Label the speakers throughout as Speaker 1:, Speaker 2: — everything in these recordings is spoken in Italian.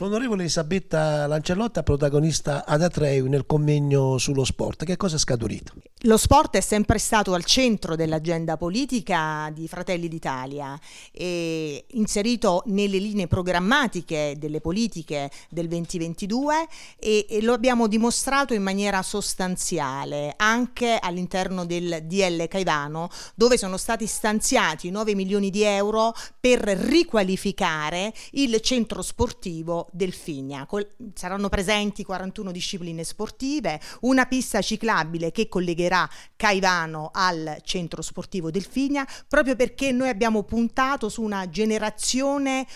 Speaker 1: L'onorevole Elisabetta Lancellotta, protagonista ad Atreu nel convegno sullo sport, che cosa è scaturito?
Speaker 2: Lo sport è sempre stato al centro dell'agenda politica di Fratelli d'Italia e inserito nelle linee programmatiche delle politiche del 2022 e, e lo abbiamo dimostrato in maniera sostanziale anche all'interno del DL Caivano dove sono stati stanziati 9 milioni di euro per riqualificare il centro sportivo del Figna. Col, saranno presenti 41 discipline sportive, una pista ciclabile che collegherà porterà Caivano al centro sportivo Delfinia proprio perché noi abbiamo puntato su una generazione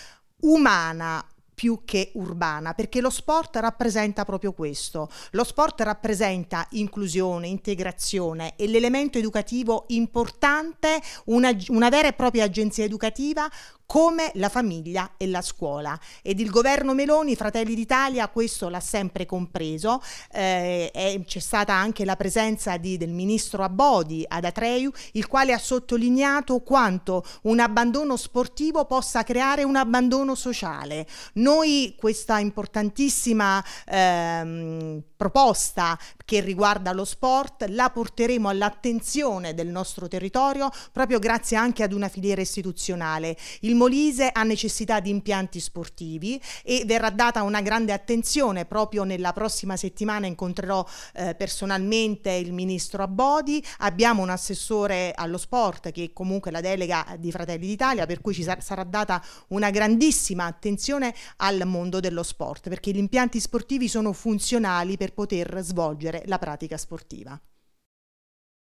Speaker 2: umana, più che urbana, perché lo sport rappresenta proprio questo. Lo sport rappresenta inclusione, integrazione e l'elemento educativo importante, una, una vera e propria agenzia educativa come la famiglia e la scuola. Ed il governo Meloni, Fratelli d'Italia, questo l'ha sempre compreso. Eh, c'è stata anche la presenza di, del ministro Abodi ad Atreiu, il quale ha sottolineato quanto un abbandono sportivo possa creare un abbandono sociale. Noi questa importantissima ehm, proposta che riguarda lo sport la porteremo all'attenzione del nostro territorio proprio grazie anche ad una filiera istituzionale. Il Molise ha necessità di impianti sportivi e verrà data una grande attenzione proprio nella prossima settimana incontrerò eh, personalmente il ministro Abodi, abbiamo un assessore allo sport che è comunque la delega di Fratelli d'Italia per cui ci sar sarà data una grandissima attenzione al mondo dello sport, perché gli impianti sportivi sono funzionali per poter svolgere la pratica sportiva.